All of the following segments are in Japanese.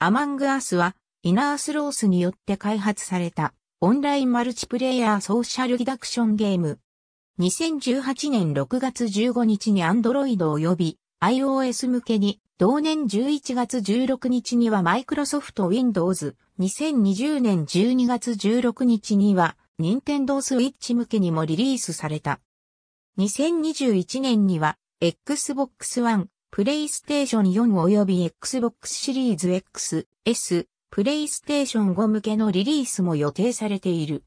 アマングアスは、イナースロースによって開発された、オンラインマルチプレイヤーソーシャルリダクションゲーム。2018年6月15日に Android 及び iOS 向けに、同年11月16日には Microsoft Windows、2020年12月16日には Nintendo Switch 向けにもリリースされた。2021年には Xbox One、プレイステーション4及び Xbox シリーズ X、S、プレイステーション5向けのリリースも予定されている。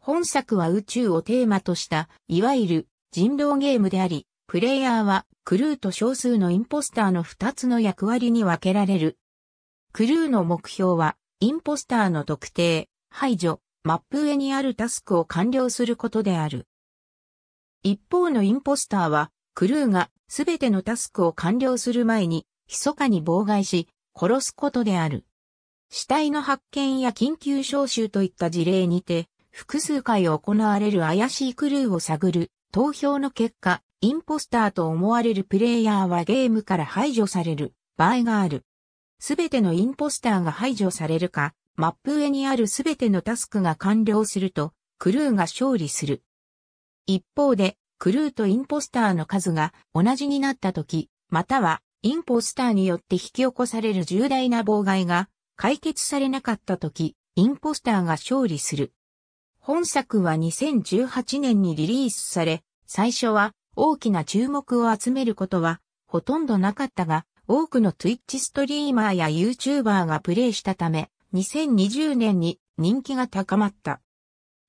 本作は宇宙をテーマとした、いわゆる人狼ゲームであり、プレイヤーはクルーと少数のインポスターの2つの役割に分けられる。クルーの目標は、インポスターの特定、排除、マップ上にあるタスクを完了することである。一方のインポスターは、クルーがすべてのタスクを完了する前に、密かに妨害し、殺すことである。死体の発見や緊急招集といった事例にて、複数回行われる怪しいクルーを探る、投票の結果、インポスターと思われるプレイヤーはゲームから排除される場合がある。すべてのインポスターが排除されるか、マップ上にあるすべてのタスクが完了すると、クルーが勝利する。一方で、クルーとインポスターの数が同じになった時、またはインポスターによって引き起こされる重大な妨害が解決されなかった時、インポスターが勝利する。本作は2018年にリリースされ、最初は大きな注目を集めることはほとんどなかったが、多くの Twitch ストリーマーや YouTuber がプレイしたため、2020年に人気が高まった。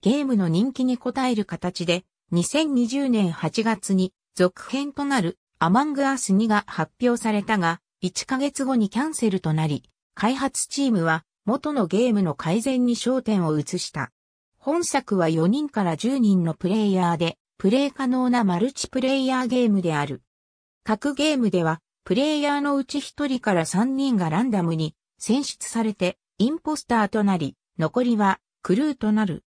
ゲームの人気に応える形で2020年8月に続編となるアマングアス2が発表されたが、1ヶ月後にキャンセルとなり、開発チームは元のゲームの改善に焦点を移した。本作は4人から10人のプレイヤーで、プレイ可能なマルチプレイヤーゲームである。各ゲームでは、プレイヤーのうち1人から3人がランダムに選出されて、インポスターとなり、残りはクルーとなる。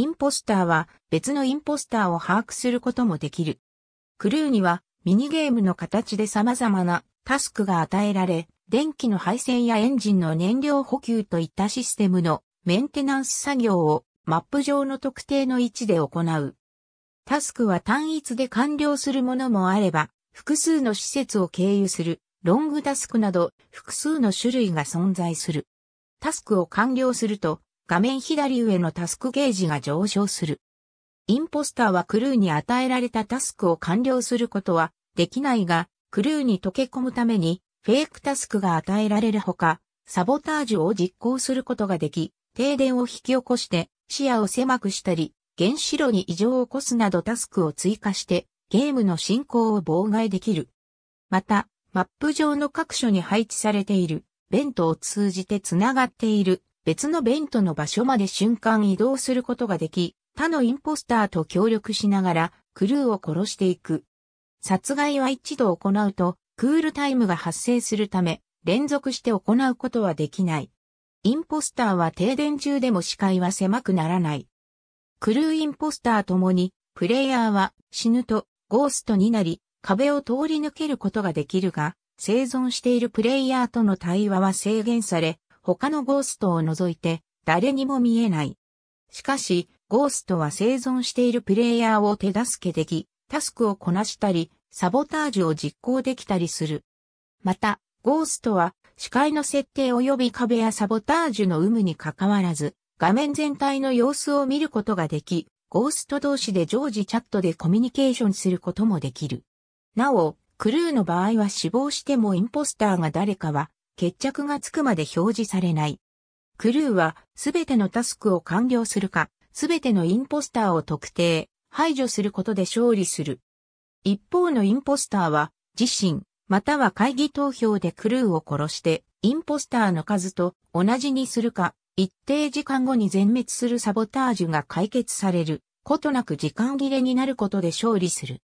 インポスターは別のインポスターを把握することもできる。クルーにはミニゲームの形で様々なタスクが与えられ、電気の配線やエンジンの燃料補給といったシステムのメンテナンス作業をマップ上の特定の位置で行う。タスクは単一で完了するものもあれば、複数の施設を経由するロングタスクなど複数の種類が存在する。タスクを完了すると画面左上のタスクゲージが上昇する。インポスターはクルーに与えられたタスクを完了することはできないが、クルーに溶け込むためにフェイクタスクが与えられるほか、サボタージュを実行することができ、停電を引き起こして視野を狭くしたり、原子炉に異常を起こすなどタスクを追加してゲームの進行を妨害できる。また、マップ上の各所に配置されているベントを通じて繋がっている別のベントの場所まで瞬間移動することができ、他のインポスターと協力しながら、クルーを殺していく。殺害は一度行うと、クールタイムが発生するため、連続して行うことはできない。インポスターは停電中でも視界は狭くならない。クルーインポスターともに、プレイヤーは死ぬとゴーストになり、壁を通り抜けることができるが、生存しているプレイヤーとの対話は制限され、他のゴーストを除いて誰にも見えない。しかし、ゴーストは生存しているプレイヤーを手助けでき、タスクをこなしたり、サボタージュを実行できたりする。また、ゴーストは視界の設定及び壁やサボタージュの有無に関わらず、画面全体の様子を見ることができ、ゴースト同士で常時チャットでコミュニケーションすることもできる。なお、クルーの場合は死亡してもインポスターが誰かは決着がつくまで表示されない。クルーはすべてのタスクを完了するか、すべてのインポスターを特定、排除することで勝利する。一方のインポスターは自身、または会議投票でクルーを殺して、インポスターの数と同じにするか、一定時間後に全滅するサボタージュが解決される、ことなく時間切れになることで勝利する。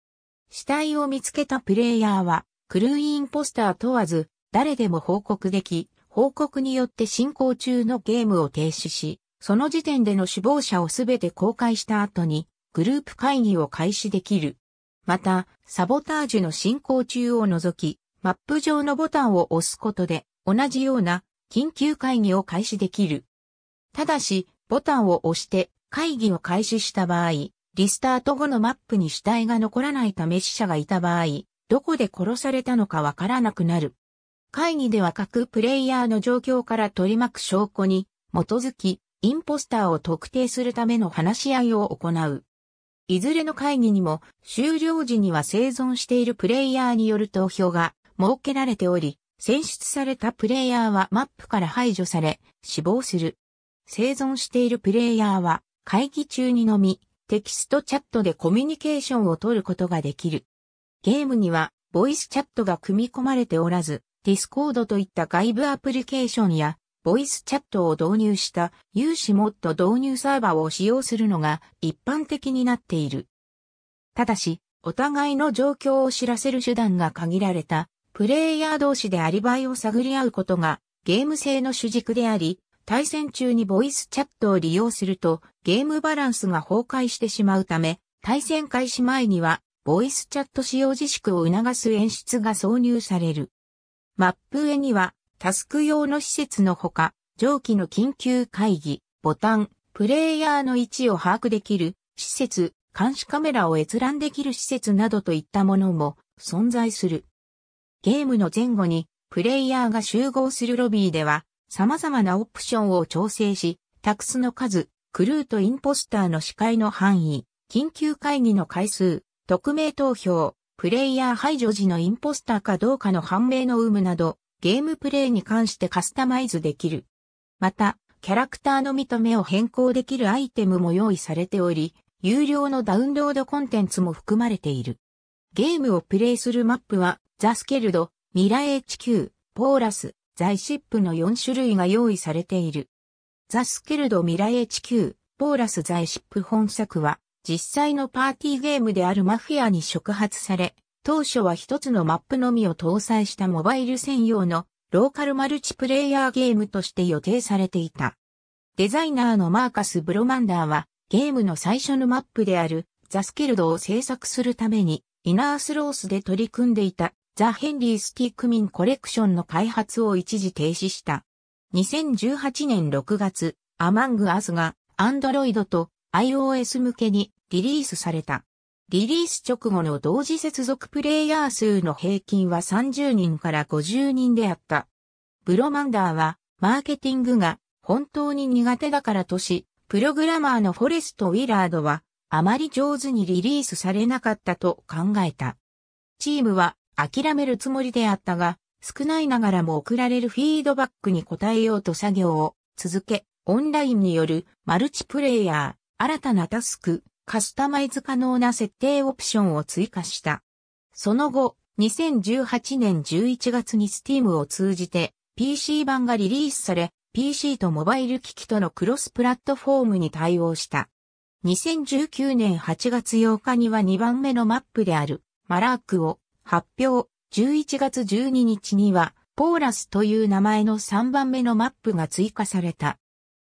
死体を見つけたプレイヤーは、クルーインポスター問わず、誰でも報告でき、報告によって進行中のゲームを停止し、その時点での死亡者をすべて公開した後に、グループ会議を開始できる。また、サボタージュの進行中を除き、マップ上のボタンを押すことで、同じような緊急会議を開始できる。ただし、ボタンを押して会議を開始した場合、リスタート後のマップに死体が残らないため死者がいた場合、どこで殺されたのかわからなくなる。会議では各プレイヤーの状況から取り巻く証拠に基づき、インポスターを特定するための話し合いを行う。いずれの会議にも終了時には生存しているプレイヤーによる投票が設けられており、選出されたプレイヤーはマップから排除され死亡する。生存しているプレイヤーは会議中にのみテキストチャットでコミュニケーションを取ることができる。ゲームにはボイスチャットが組み込まれておらず、ディスコードといった外部アプリケーションや、ボイスチャットを導入した有志モッド導入サーバーを使用するのが一般的になっている。ただし、お互いの状況を知らせる手段が限られた、プレイヤー同士でアリバイを探り合うことがゲーム性の主軸であり、対戦中にボイスチャットを利用するとゲームバランスが崩壊してしまうため、対戦開始前にはボイスチャット使用自粛を促す演出が挿入される。マップ上には、タスク用の施設のほか、上記の緊急会議、ボタン、プレイヤーの位置を把握できる、施設、監視カメラを閲覧できる施設などといったものも存在する。ゲームの前後に、プレイヤーが集合するロビーでは、様々なオプションを調整し、タクスの数、クルーとインポスターの視界の範囲、緊急会議の回数、匿名投票、プレイヤー排除時のインポスターかどうかの判明の有無など、ゲームプレイに関してカスタマイズできる。また、キャラクターの見た目を変更できるアイテムも用意されており、有料のダウンロードコンテンツも含まれている。ゲームをプレイするマップは、ザ・スケルド、ミラ HQ、ポーラス、ザイシップの4種類が用意されている。ザ・スケルド・ミラ HQ、ポーラス・ザイシップ本作は、実際のパーティーゲームであるマフィアに触発され、当初は一つのマップのみを搭載したモバイル専用のローカルマルチプレイヤーゲームとして予定されていた。デザイナーのマーカス・ブロマンダーはゲームの最初のマップであるザ・スキルドを制作するためにイナースロースで取り組んでいたザ・ヘンリー・スティークミンコレクションの開発を一時停止した。2018年6月、アマング・アスがアンドロイドと iOS 向けにリリースされた。リリース直後の同時接続プレイヤー数の平均は30人から50人であった。ブロマンダーは、マーケティングが本当に苦手だからとし、プログラマーのフォレスト・ウィラードは、あまり上手にリリースされなかったと考えた。チームは諦めるつもりであったが、少ないながらも送られるフィードバックに応えようと作業を続け、オンラインによるマルチプレイヤー、新たなタスク、カスタマイズ可能な設定オプションを追加した。その後、2018年11月に Steam を通じて PC 版がリリースされ、PC とモバイル機器とのクロスプラットフォームに対応した。2019年8月8日には2番目のマップであるマラークを発表。11月12日にはポーラスという名前の3番目のマップが追加された。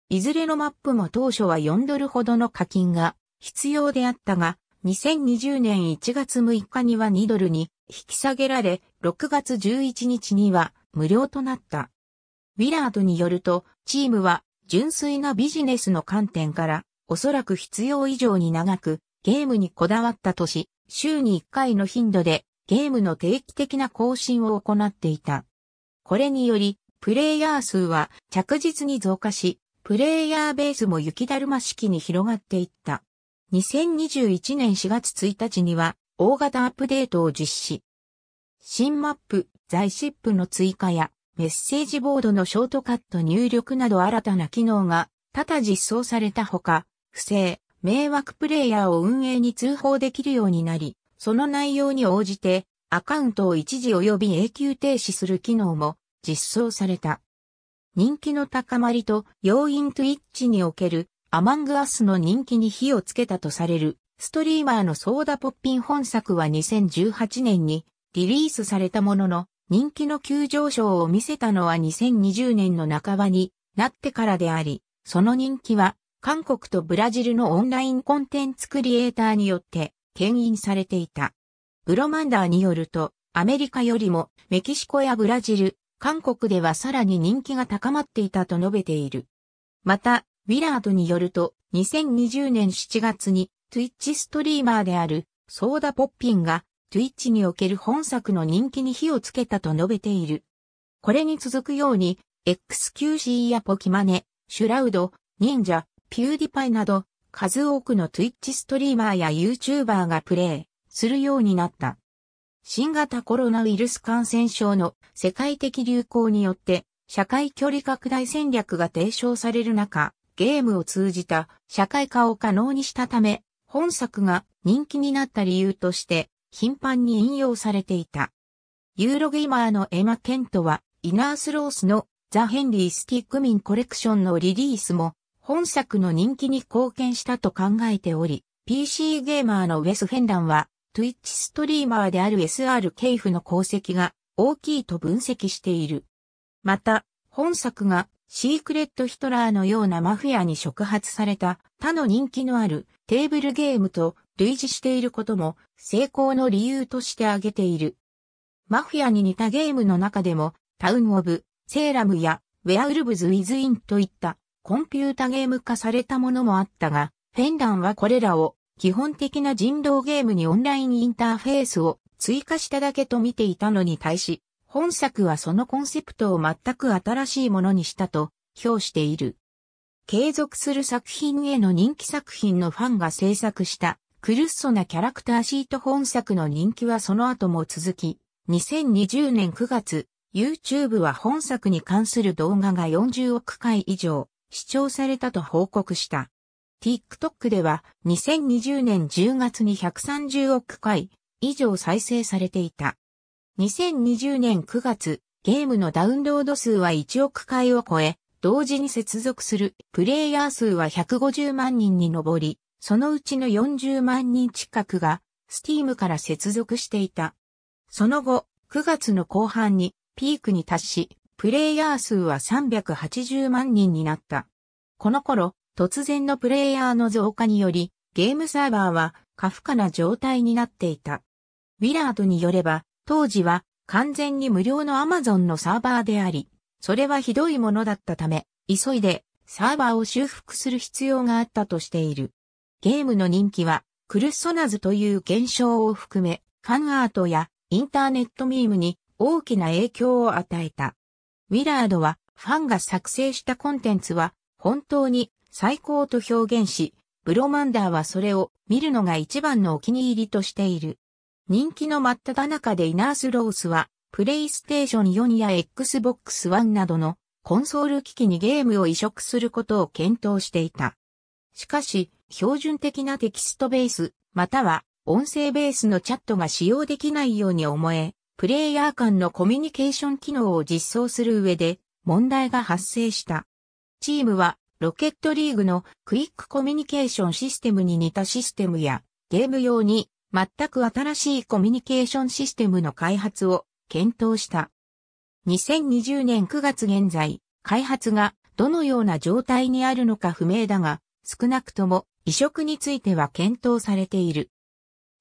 いずれのマップも当初は4ドルほどの課金が必要であったが、2020年1月6日には2ドルに引き下げられ、6月11日には無料となった。ウィラードによると、チームは純粋なビジネスの観点から、おそらく必要以上に長く、ゲームにこだわったとし、週に1回の頻度で、ゲームの定期的な更新を行っていた。これにより、プレイヤー数は着実に増加し、プレイヤーベースも雪だるま式に広がっていった。2021年4月1日には大型アップデートを実施。新マップ、在シップの追加やメッセージボードのショートカット入力など新たな機能が多々実装されたほか、不正、迷惑プレイヤーを運営に通報できるようになり、その内容に応じてアカウントを一時及び永久停止する機能も実装された。人気の高まりと要因 Twitch におけるアマングアスの人気に火をつけたとされる、ストリーマーのソーダポッピン本作は2018年にリリースされたものの、人気の急上昇を見せたのは2020年の半ばになってからであり、その人気は韓国とブラジルのオンラインコンテンツクリエイターによって牽引されていた。ブロマンダーによると、アメリカよりもメキシコやブラジル、韓国ではさらに人気が高まっていたと述べている。また、ウィラードによると、2020年7月に Twitch ストリーマーであるソーダポッピンが Twitch における本作の人気に火をつけたと述べている。これに続くように、XQC やポキマネ、シュラウド、忍者、ピューディパイなど、数多くの Twitch ストリーマーや YouTuber がプレイするようになった。新型コロナウイルス感染症の世界的流行によって社会距離拡大戦略が提唱される中、ゲームを通じた社会化を可能にしたため、本作が人気になった理由として頻繁に引用されていた。ユーロゲーマーのエマ・ケントは、イナースロースのザ・ヘンリー・スティックミンコレクションのリリースも、本作の人気に貢献したと考えており、PC ゲーマーのウェス・フェンランは、Twitch ストリーマーである SR ケイフの功績が大きいと分析している。また、本作がシークレットヒトラーのようなマフィアに触発された他の人気のあるテーブルゲームと類似していることも成功の理由として挙げている。マフィアに似たゲームの中でもタウン・オブ・セーラムやウェアウルブズ・ウィズ・インといったコンピュータゲーム化されたものもあったが、フェンダンはこれらを基本的な人狼ゲームにオンラインインターフェースを追加しただけと見ていたのに対し、本作はそのコンセプトを全く新しいものにしたと評している。継続する作品への人気作品のファンが制作したクルッソなキャラクターシート本作の人気はその後も続き、2020年9月、YouTube は本作に関する動画が40億回以上視聴されたと報告した。TikTok では2020年10月に130億回以上再生されていた。2020年9月、ゲームのダウンロード数は1億回を超え、同時に接続するプレイヤー数は150万人に上り、そのうちの40万人近くが Steam から接続していた。その後、9月の後半にピークに達し、プレイヤー数は380万人になった。この頃、突然のプレイヤーの増加により、ゲームサーバーは過負荷な状態になっていた。ウィラードによれば、当時は完全に無料の Amazon のサーバーであり、それはひどいものだったため、急いでサーバーを修復する必要があったとしている。ゲームの人気は、クルッソナズという現象を含め、ファンアートやインターネットミームに大きな影響を与えた。ウィラードは、ファンが作成したコンテンツは、本当に最高と表現し、ブロマンダーはそれを見るのが一番のお気に入りとしている。人気の真っ只中でイナースロースは、プレイステーション4や Xbox One などのコンソール機器にゲームを移植することを検討していた。しかし、標準的なテキストベース、または音声ベースのチャットが使用できないように思え、プレイヤー間のコミュニケーション機能を実装する上で問題が発生した。チームはロケットリーグのクイックコミュニケーションシステムに似たシステムやゲーム用に全く新しいコミュニケーションシステムの開発を検討した。2020年9月現在、開発がどのような状態にあるのか不明だが、少なくとも移植については検討されている。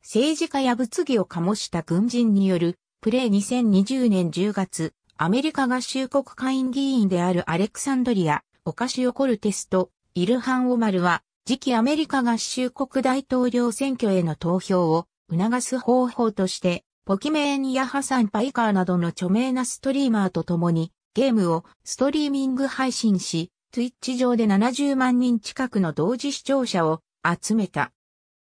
政治家や物議を醸した軍人によるプレイ2020年10月、アメリカ合衆国会員議員であるアレクサンドリア、オカシオコルテスト、イルハン・オマルは次期アメリカ合衆国大統領選挙への投票を促す方法として、ポキメーニやハサン・パイカーなどの著名なストリーマーと共にゲームをストリーミング配信し、Twitch 上で70万人近くの同時視聴者を集めた。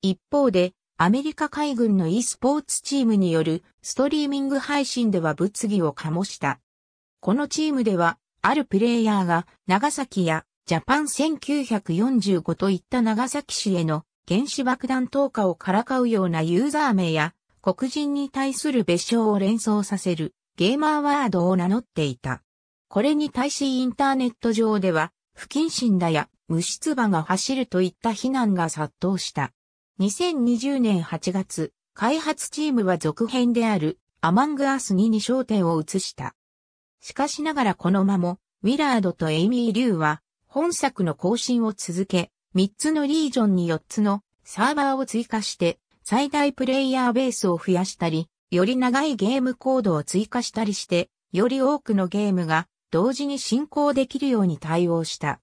一方で、アメリカ海軍の e スポーツチームによるストリーミング配信では物議を醸した。このチームでは、あるプレイヤーが長崎やジャパン1945といった長崎市への原子爆弾投下をからかうようなユーザー名や黒人に対する別称を連想させるゲーマーワードを名乗っていた。これに対しインターネット上では不謹慎だや無出馬が走るといった非難が殺到した。2020年8月、開発チームは続編であるアマングアス2に焦点を移した。しかしながらこの間も、ウィラードとエイミー・リュウは本作の更新を続け、3つのリージョンに4つのサーバーを追加して、最大プレイヤーベースを増やしたり、より長いゲームコードを追加したりして、より多くのゲームが同時に進行できるように対応した。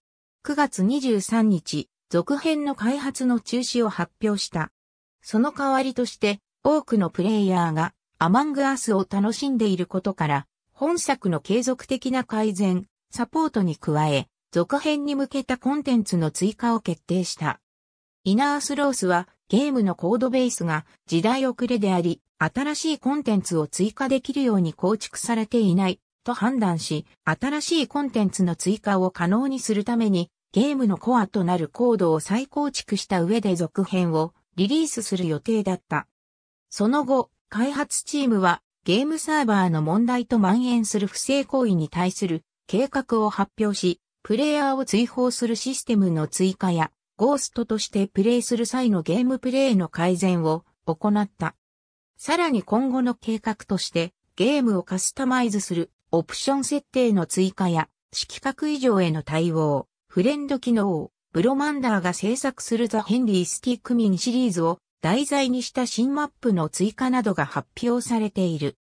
9月23日、続編の開発の中止を発表した。その代わりとして、多くのプレイヤーがアマングアスを楽しんでいることから、本作の継続的な改善、サポートに加え、続編に向けたコンテンツの追加を決定した。イナースロースはゲームのコードベースが時代遅れであり、新しいコンテンツを追加できるように構築されていないと判断し、新しいコンテンツの追加を可能にするために、ゲームのコアとなるコードを再構築した上で続編をリリースする予定だった。その後、開発チームはゲームサーバーの問題と蔓延する不正行為に対する計画を発表し、プレイヤーを追放するシステムの追加や、ゴーストとしてプレイする際のゲームプレイの改善を行った。さらに今後の計画として、ゲームをカスタマイズするオプション設定の追加や、色覚異常への対応、フレンド機能、ブロマンダーが制作するザ・ヘンリー・スティックミンシリーズを題材にした新マップの追加などが発表されている。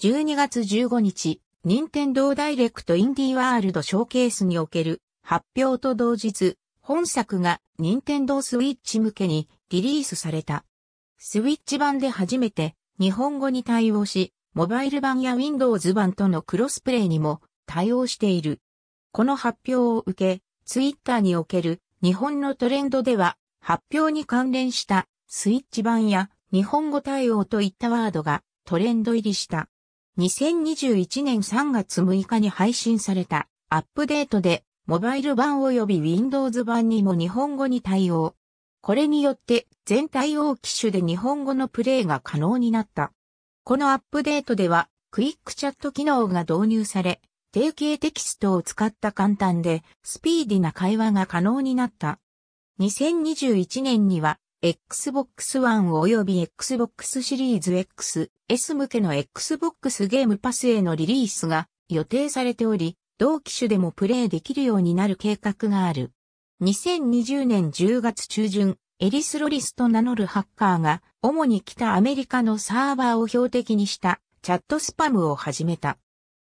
12月15日、任天堂ダイレクトインディーワールドショーケースにおける発表と同日、本作が任天堂スイッチ向けにリリースされた。スイッチ版で初めて日本語に対応し、モバイル版や Windows 版とのクロスプレイにも対応している。この発表を受け、ツイッターにおける日本のトレンドでは発表に関連したスイッチ版や日本語対応といったワードがトレンド入りした。2021年3月6日に配信されたアップデートで、モバイル版及び Windows 版にも日本語に対応。これによって全対応機種で日本語のプレイが可能になった。このアップデートでは、クイックチャット機能が導入され、定型テキストを使った簡単でスピーディな会話が可能になった。2021年には Xbox One 及び Xbox シリーズ X、S 向けの Xbox ゲームパスへのリリースが予定されており、同機種でもプレイできるようになる計画がある。2020年10月中旬、エリス・ロリスと名乗るハッカーが、主に北アメリカのサーバーを標的にしたチャットスパムを始めた。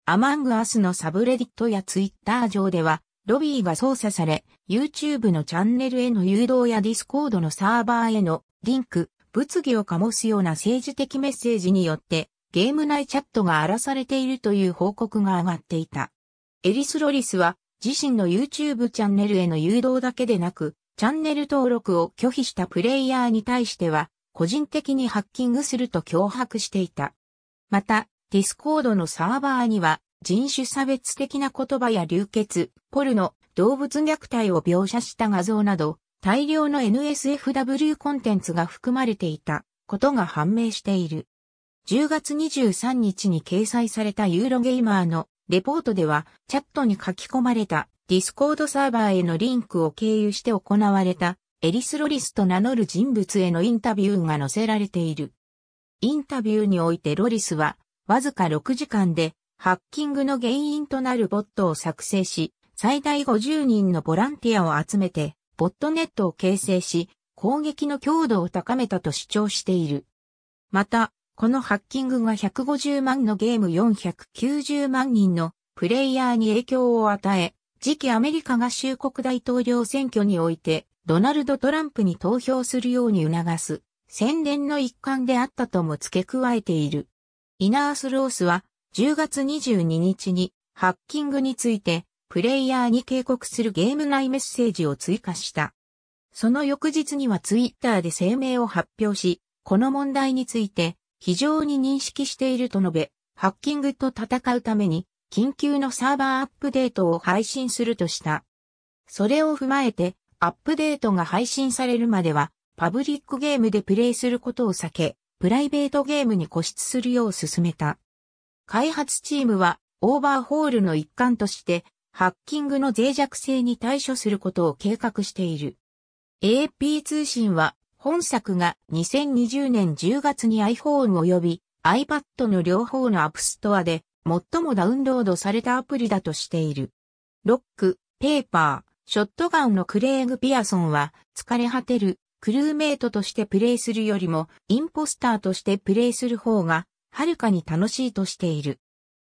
アマングアスのサブレディットやツイッター上では、ロビーが操作され、YouTube のチャンネルへの誘導や Discord のサーバーへのリンク、物議を醸すような政治的メッセージによって、ゲーム内チャットが荒らされているという報告が上がっていた。エリス・ロリスは、自身の YouTube チャンネルへの誘導だけでなく、チャンネル登録を拒否したプレイヤーに対しては、個人的にハッキングすると脅迫していた。また、ディスコードのサーバーには、人種差別的な言葉や流血、ポルノ、動物虐待を描写した画像など、大量の NSFW コンテンツが含まれていたことが判明している。10月23日に掲載されたユーロゲイマーのレポートでは、チャットに書き込まれたディスコードサーバーへのリンクを経由して行われたエリス・ロリスと名乗る人物へのインタビューが載せられている。インタビューにおいてロリスは、わずか6時間でハッキングの原因となるボットを作成し、最大50人のボランティアを集めて、ボットネットを形成し、攻撃の強度を高めたと主張している。また、このハッキングが150万のゲーム490万人のプレイヤーに影響を与え、次期アメリカ合衆国大統領選挙において、ドナルド・トランプに投票するように促す、宣伝の一環であったとも付け加えている。イナース・ロースは、10月22日にハッキングについてプレイヤーに警告するゲーム内メッセージを追加した。その翌日にはツイッターで声明を発表し、この問題について非常に認識していると述べ、ハッキングと戦うために緊急のサーバーアップデートを配信するとした。それを踏まえて、アップデートが配信されるまでは、パブリックゲームでプレイすることを避け、プライベートゲームに固執するよう勧めた。開発チームはオーバーホールの一環としてハッキングの脆弱性に対処することを計画している。AP 通信は本作が2020年10月に iPhone 及び iPad の両方のアップストアで最もダウンロードされたアプリだとしている。ロック、ペーパー、ショットガンのクレイグ・ピアソンは疲れ果てるクルーメイトとしてプレイするよりもインポスターとしてプレイする方がはるかに楽しいとしている。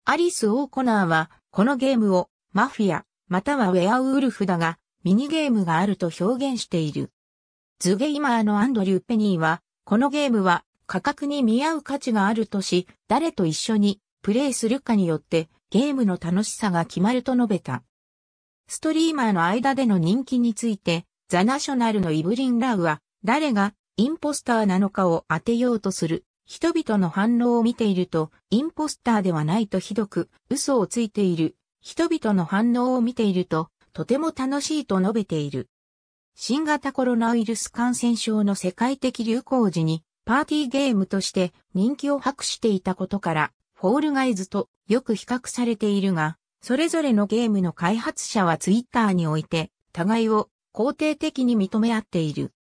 アリス・オーコナーは、このゲームを、マフィア、またはウェアウルフだが、ミニゲームがあると表現している。ズゲイマーのアンドリュー・ペニーは、このゲームは、価格に見合う価値があるとし、誰と一緒に、プレイするかによって、ゲームの楽しさが決まると述べた。ストリーマーの間での人気について、ザ・ナショナルのイブリン・ラウは、誰がインポスターなのかを当てようとする人々の反応を見ていると、インポスターではないとひどく、嘘をついている。人々の反応を見ていると、とても楽しいと述べている。新型コロナウイルス感染症の世界的流行時に、パーティーゲームとして人気を博していたことから、フォールガイズとよく比較されているが、それぞれのゲームの開発者はツイッターにおいて、互いを肯定的に認め合っている。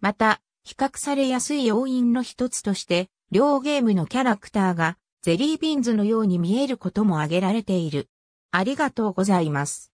また、比較されやすい要因の一つとして、両ゲームのキャラクターがゼリービーンズのように見えることも挙げられている。ありがとうございます。